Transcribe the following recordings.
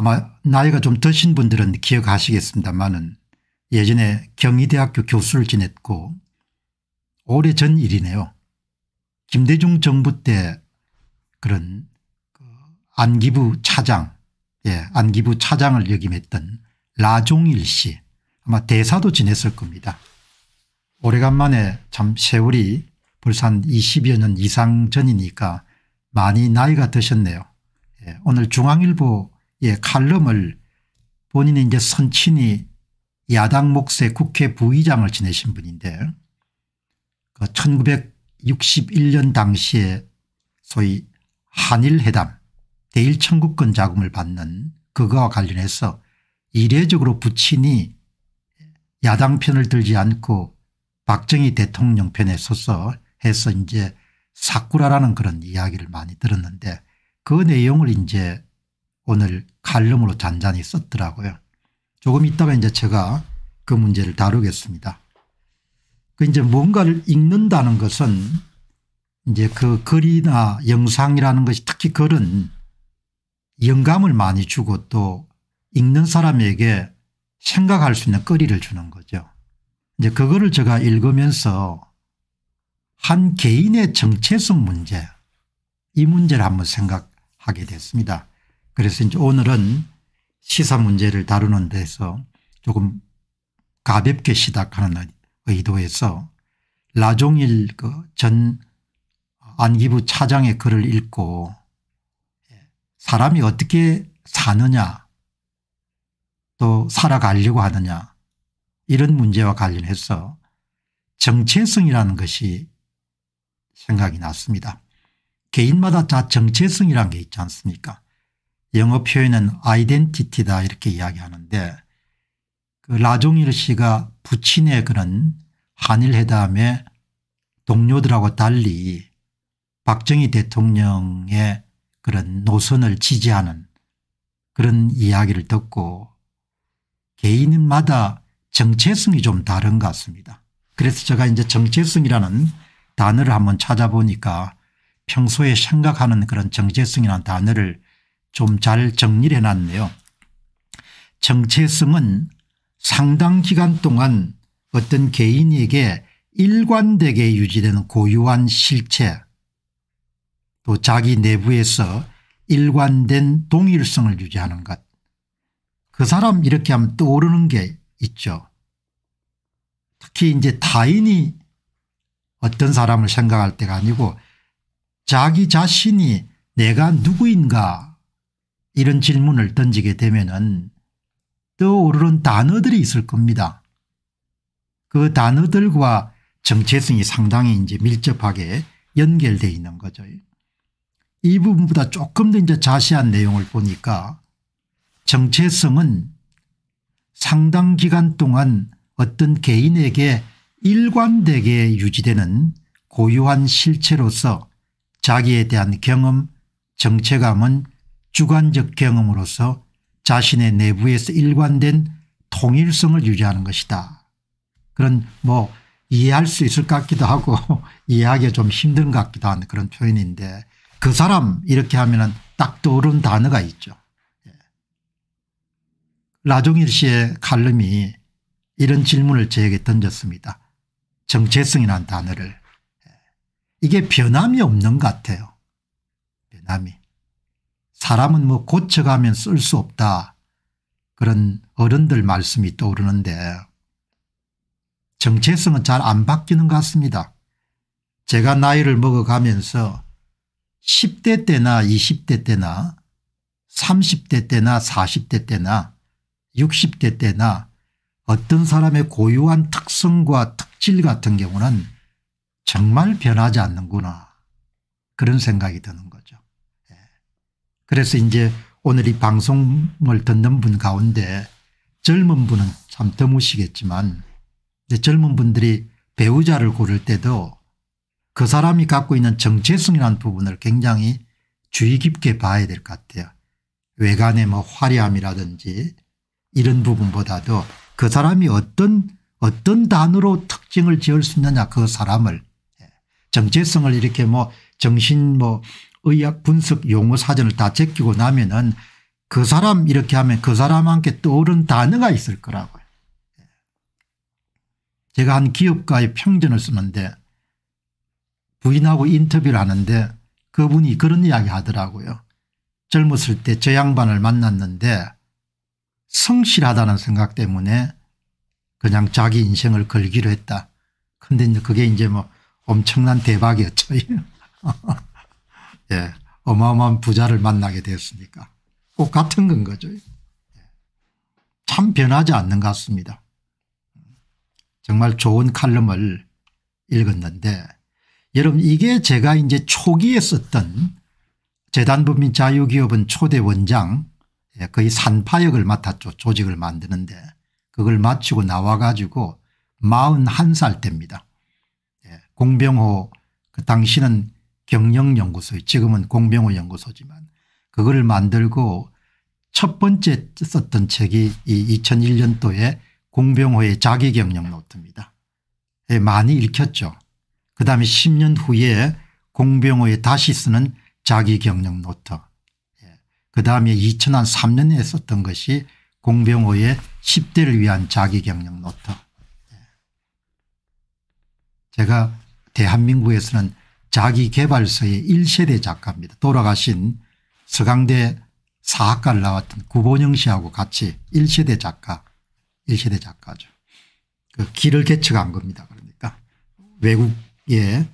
아마 나이가 좀 드신 분들은 기억하시겠습니다만은 예전에 경희대학교 교수를 지냈고 오래전 일이네요. 김대중 정부 때 그런 그 안기부 차장 예 안기부 차장을 역임했던 라종일 씨 아마 대사도 지냈을 겁니다. 오래간만에 참 세월이 벌써 한 20여 년 이상 전이니까 많이 나이가 드셨네요. 예, 오늘 중앙일보 예, 칼럼을 본인이 이제 선친이 야당 목세 국회 부의장을 지내신 분인데 그 1961년 당시에 소위 한일회담 대일청구권 자금을 받는 그거와 관련해서 이례적으로 부친이 야당 편을 들지 않고 박정희 대통령 편에 서서 해서 이제 사쿠라라는 그런 이야기를 많이 들었는데 그 내용을 이제 오늘 칼럼으로 잔잔히 썼더라고요. 조금 있다가 이제 제가 그 문제를 다루겠습니다. 그 이제 뭔가를 읽는다는 것은 이제 그 글이나 영상이라는 것이 특히 글은 영감을 많이 주고 또 읽는 사람에게 생각할 수 있는 거리를 주는 거죠. 이제 그거를 제가 읽으면서 한 개인의 정체성 문제 이 문제를 한번 생각하게 됐습니다. 그래서 이제 오늘은 시사 문제를 다루는 데서 조금 가볍게 시작하는 의도에서 라종일 그전 안기부 차장의 글을 읽고 예, 사람이 어떻게 사느냐 또 살아가려고 하느냐 이런 문제와 관련해서 정체성이라는 것이 생각이 났습니다. 개인마다 다 정체성이라는 게 있지 않습니까 영어 표현은 아이덴티티다 이렇게 이야기하는데 그 라종일 씨가 부친의 그런 한일회담에 동료들하고 달리 박정희 대통령의 그런 노선을 지지하는 그런 이야기를 듣고 개인마다 정체성이 좀 다른 것 같습니다. 그래서 제가 이제 정체성이라는 단어를 한번 찾아보니까 평소에 생각하는 그런 정체성이라는 단어를 좀잘 정리를 해놨네요. 정체성은 상당 기간 동안 어떤 개인에게 일관되게 유지되는 고유한 실체 또 자기 내부에서 일관된 동일성을 유지하는 것. 그 사람 이렇게 하면 떠오르는 게 있죠. 특히 이제 타인이 어떤 사람을 생각할 때가 아니고 자기 자신이 내가 누구인가 이런 질문을 던지게 되면은 떠오르는 단어들이 있을 겁니다. 그 단어들과 정체성이 상당히 이제 밀접하게 연결되 어 있는 거죠. 이 부분보다 조금 더 이제 자세한 내용을 보니까 정체성은 상당 기간 동안 어떤 개인에게 일관되게 유지되는 고유한 실체로서 자기에 대한 경험, 정체감은 주관적 경험으로서 자신의 내부에서 일관된 통일성을 유지하는 것이다. 그런 뭐 이해할 수 있을 것 같기도 하고 이해하기가 좀 힘든 것 같기도 한 그런 표현인데 그 사람 이렇게 하면 딱 떠오른 단어가 있죠. 예. 라종일 씨의 칼럼이 이런 질문을 저에게 던졌습니다. 정체성이란 단어를. 예. 이게 변함이 없는 것 같아요. 변함이. 사람은 뭐 고쳐가면 쓸 수 없다 그런 어른들 말씀이 떠오르는데 정체성은 잘 안 바뀌는 것 같습니다. 제가 나이를 먹어가면서 10대 때나 20대 때나 30대 때나 40대 때나 60대 때나 어떤 사람의 고유한 특성과 특질 같은 경우는 정말 변하지 않는구나 그런 생각이 드는 거죠. 그래서 이제 오늘 이 방송을 듣는 분 가운데 젊은 분은 참 드무시겠지만 젊은 분들이 배우자를 고를 때도 그 사람이 갖고 있는 정체성이라는 부분을 굉장히 주의 깊게 봐야 될 것 같아요. 외관의 뭐 화려함이라든지 이런 부분보다도 그 사람이 어떤 어떤 단어로 특징을 지을 수 있느냐 그 사람을 예. 정체성을 이렇게 뭐 정신 뭐 의학 분석 용어 사전을 다 제끼고 나면은 그 사람 이렇게 하면 그 사람한테 떠오른 단어가 있을 거라고요. 예. 제가 한 기업가의 평전을 쓰는데 부인하고 인터뷰를 하는데 그분이 그런 이야기 하더라고요. 젊었을 때 저 양반을 만났는데 성실하다는 생각 때문에 그냥 자기 인생을 걸기로 했다. 근데 그게 이제 뭐 엄청난 대박이었죠. 예, 어마어마한 부자를 만나게 되었으니까 꼭 같은 건 거죠. 예. 참 변하지 않는 것 같습니다. 정말 좋은 칼럼을 읽었는데 여러분 이게 제가 이제 초기에 썼던 재단법인 자유기업은 초대 원장 예, 거의 산파역을 맡았죠. 조직을 만드는데 그걸 마치고 나와 가지고 41살 때입니다. 예, 공병호 그 당시는 경영연구소에 지금은 공병호연구소지만 그거를 만들고 첫 번째 썼던 책이 이 2001년도에 공병호의 자기경영 노트입니다. 예, 많이 읽혔죠. 그 다음에 10년 후에 공병호의 다시 쓰는 자기경영 노트 예, 그 다음에 2003년에 썼던 것이 공병호의 10대를 위한 자기경영 노트 예. 제가 대한민국에서는 자기개발서의 1세대 작가입니다. 돌아가신 서강대 사학과를 나왔던 구본영 씨하고 같이 1세대 작가 1세대 작가죠. 그 길을 개척한 겁니다. 그러니까 외국의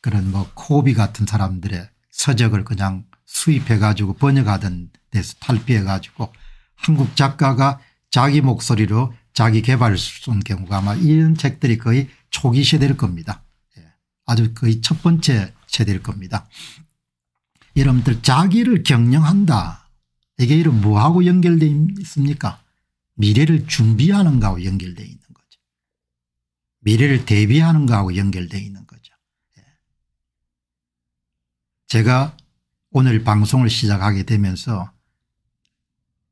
그런 뭐 코비 같은 사람들의 서적을 그냥 수입해 가지고 번역하던 데서 탈피해 가지고 한국 작가가 자기 목소리로 자기 개발을 쓴 경우가 아마 이런 책들이 거의 초기 시대일 겁니다. 아주 거의 첫 번째 세대일 겁니다. 여러분들 자기를 경영한다. 이게 이런 뭐하고 연결되어 있습니까? 미래를 준비하는 거하고 연결되어 있는 거죠. 미래를 대비하는 거하고 연결되어 있는 거죠. 예. 제가 오늘 방송을 시작하게 되면서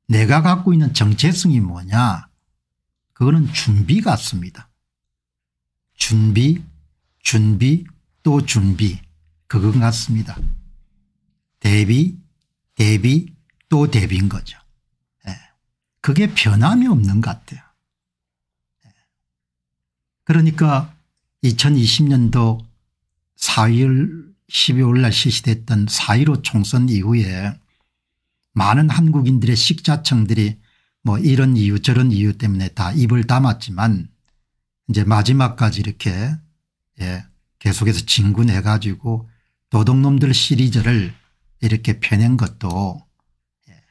내가 갖고 있는 정체성이 뭐냐 그거는 준비 같습니다. 준비 준비 또 준비 그거 같습니다. 대비 대비 또 대비인 거죠. 예. 그게 변함이 없는 것 같아요. 예. 그러니까 2020년도 4일 12월 날 실시됐던 4.15 총선 이후에 많은 한국인들의 식자청들이 뭐 이런 이유 저런 이유 때문에 다 입을 담았지만 이제 마지막까지 이렇게 예, 계속해서 진군해 가지고 도둑놈들 시리즈를 이렇게 펴낸 것도 예,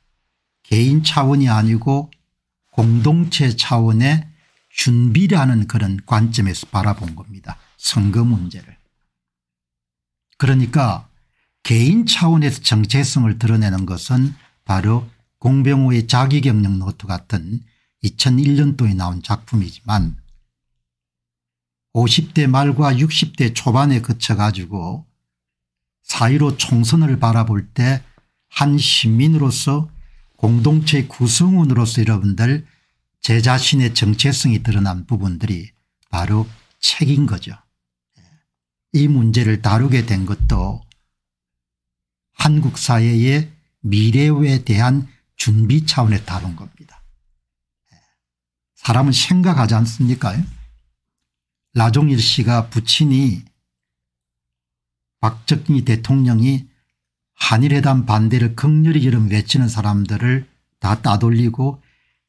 개인 차원이 아니고 공동체 차원의 준비라는 그런 관점에서 바라본 겁니다. 선거 문제를. 그러니까 개인 차원에서 정체성을 드러내는 것은 바로 공병호의 자기경력 노트 같은 2001년도에 나온 작품이지만 50대 말과 60대 초반에 거쳐 가지고 사1로 총선을 바라볼 때 한 시민으로서 공동체 구성원으로서 여러분들 제 자신의 정체성이 드러난 부분들이 바로 책인 거죠. 이 문제를 다루게 된 것도 한국 사회의 미래에 대한 준비 차원에 다룬 겁니다. 사람은 생각하지 않습니까? 라종일 씨가 부친이 박정희 대통령이 한일회담 반대를 극렬히 이름 외치는 사람들을 다 따돌리고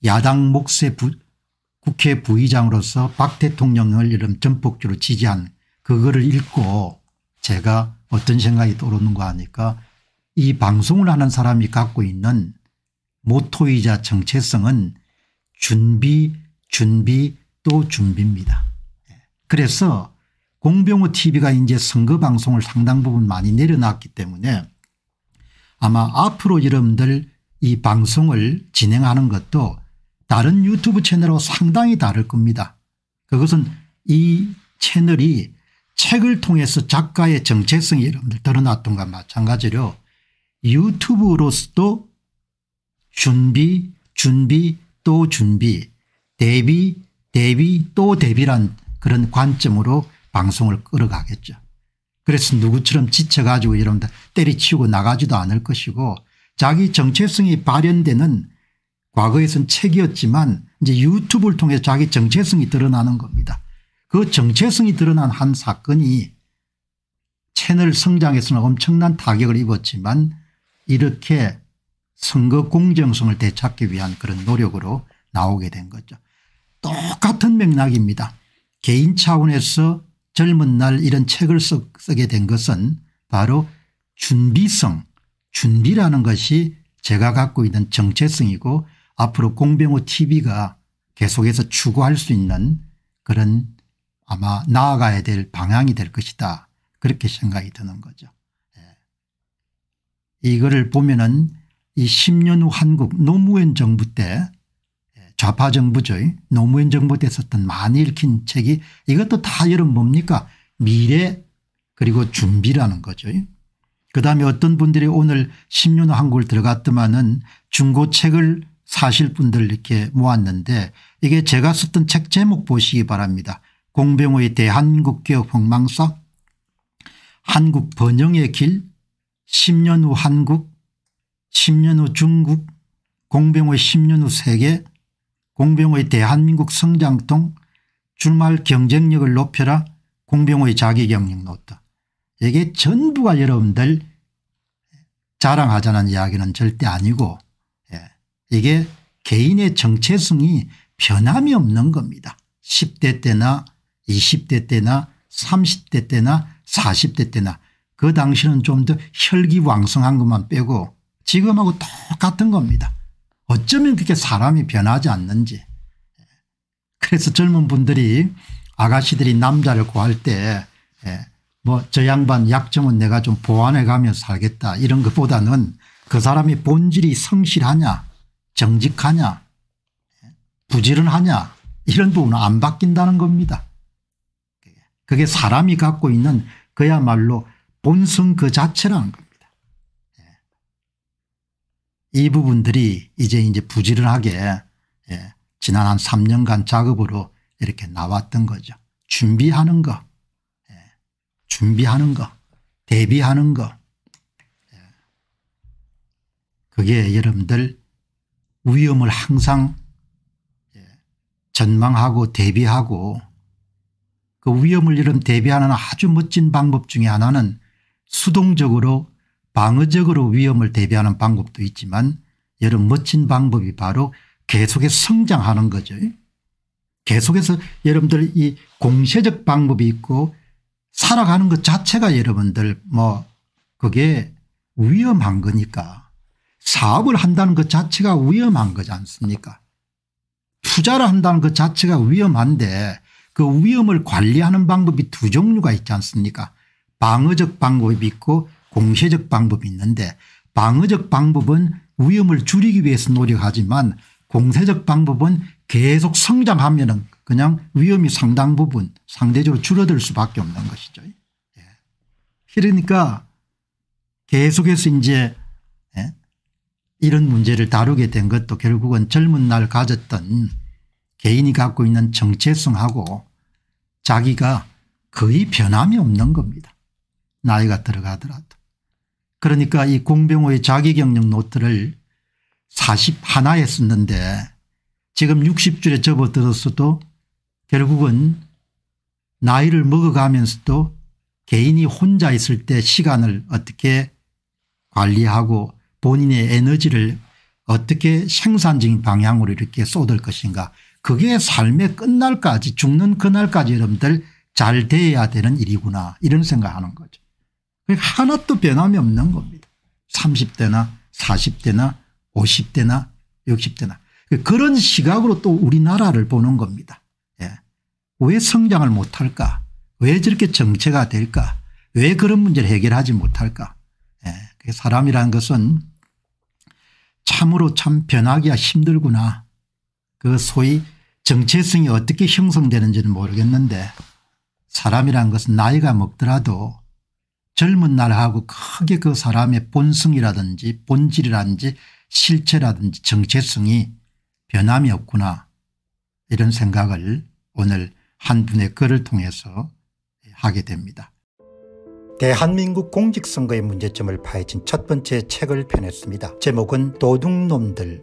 야당 목세 부, 국회 부의장으로서 박 대통령을 이름 전폭주로 지지한 그거를 읽고 제가 어떤 생각이 떠오르는가 하니까 이 방송을 하는 사람이 갖고 있는 모토이자 정체성은 준비 준비 또 준비입니다. 그래서 공병호 tv가 이제 선거 방송을 상당 부분 많이 내려놨기 때문에 아마 앞으로 여러분들 이 방송을 진행하는 것도 다른 유튜브 채널하고 상당히 다를 겁니다. 그것은 이 채널이 책을 통해서 작가의 정체성이 여러분들 드러났던 것 마찬가지로 유튜브로서도 준비 준비 또 준비 대비 대비 또 대비란 그런 관점으로 방송을 끌어가겠죠. 그래서 누구처럼 지쳐가지고 여러분들 때리치우고 나가지도 않을 것이고 자기 정체성이 발현되는 과거에선 책이었지만 이제 유튜브를 통해 자기 정체성이 드러나는 겁니다. 그 정체성이 드러난 한 사건이 채널 성장에서는 엄청난 타격을 입었지만 이렇게 선거 공정성을 되찾기 위한 그런 노력으로 나오게 된 거죠. 똑같은 맥락입니다. 개인 차원에서 젊은 날 이런 책을 쓰게 된 것은 바로 준비성 준비라는 것이 제가 갖고 있는 정체성이고 앞으로 공병호 tv가 계속해서 추구할 수 있는 그런 아마 나아가야 될 방향이 될 것이다 그렇게 생각이 드는 거죠. 예. 이거를 보면 은이 10년 후 한국 노무현 정부 때 좌파 정부죠. 노무현 정부 때 썼던 많이 읽힌 책이 이것도 다여러 뭡니까 미래 그리고 준비라는 거죠. 그다음에 어떤 분들이 오늘 심리노 한국을 들어갔더만은 중고책을 사실 분들 이렇게 모았는데 이게 제가 썼던 책 제목 보시기 바랍니다. 공병호의 대한국개혁 폭망사 한국 번영의 길 10년 후 한국 10년 후 중국 공병호의 10년 후 세계 공병호의 대한민국 성장통 출말 경쟁력을 높여라 공병호의 자기경력 노트 이게 전부가 여러분들 자랑하자는 이야기는 절대 아니고 예, 이게 개인의 정체성이 변함이 없는 겁니다. 10대 때나 20대 때나 30대 때나 40대 때나 그 당시는 좀 더 혈기왕성한 것만 빼고 지금하고 똑같은 겁니다. 어쩌면 그렇게 사람이 변하지 않는지 그래서 젊은 분들이 아가씨들이 남자를 구할 때뭐저 예, 양반 약점은 내가 좀 보완해 가면서 살겠다 이런 것보다는 그 사람이 본질이 성실하냐 정직하냐 예, 부지런하냐 이런 부분은 안 바뀐다는 겁니다. 그게 사람이 갖고 있는 그야말로 본성 그 자체라는 겁니다. 이 부분들이 이제 이제 부지런하게 예, 지난 한 3년간 작업으로 이렇게 나왔던 거죠. 준비하는 거, 예, 준비하는 거, 대비하는 거. 예. 그게 여러분들 위험을 항상 예, 전망하고 대비하고 그 위험을 이름 대비하는 아주 멋진 방법 중에 하나는 수동적으로 방어적으로 위험을 대비하는 방법도 있지만 여러 멋진 방법이 바로 계속해서 성장하는 거죠. 계속해서 여러분들 이 공세적 방법이 있고 살아가는 것 자체가 여러분들 뭐 그게 위험한 거니까 사업을 한다는 것 자체가 위험한 거지 않습니까 투자를 한다는 것 자체가 위험한데 그 위험을 관리하는 방법이 두 종류가 있지 않습니까 방어적 방법이 있고 공세적 방법이 있는데 방어적 방법은 위험을 줄이기 위해서 노력하지만 공세적 방법은 계속 성장하면 그냥 위험이 상당 부분 상대적으로 줄어들 수밖에 없는 것이죠. 예. 그러니까 계속해서 이제 예. 이런 문제를 다루게 된 것도 결국은 젊은 날 가졌던 개인이 갖고 있는 정체성하고 자기가 거의 변함이 없는 겁니다. 나이가 들어가더라도. 그러니까 이 공병호의 자기경력 노트를 41화에 썼는데 지금 60줄에 접어들었어도 결국은 나이를 먹어가면서도 개인이 혼자 있을 때 시간을 어떻게 관리하고 본인의 에너지를 어떻게 생산적인 방향으로 이렇게 쏟을 것인가 그게 삶의 끝날까지 죽는 그날까지 여러분들 잘 돼야 되는 일이구나 이런 생각하는 거죠. 그러니까 하나도 변함이 없는 겁니다. 30대나 40대나 50대나 60대나 그런 시각으로 또 우리나라를 보는 겁니다. 예. 왜 성장을 못할까 왜 저렇게 정체가 될까 왜 그런 문제를 해결하지 못할까 예. 사람이라는 것은 참으로 참 변하기가 힘들구나 그 소위 정체성이 어떻게 형성되는지는 모르겠는데 사람이란 것은 나이가 먹더라도 젊은 날하고 크게 그 사람의 본성이라든지 본질이라든지 실체라든지 정체성이 변함이 없구나 이런 생각을 오늘 한 분의 글을 통해서 하게 됩니다. 대한민국 공직선거의 문제점을 파헤친 첫 번째 책을 펴냈습니다. 제목은 도둑놈들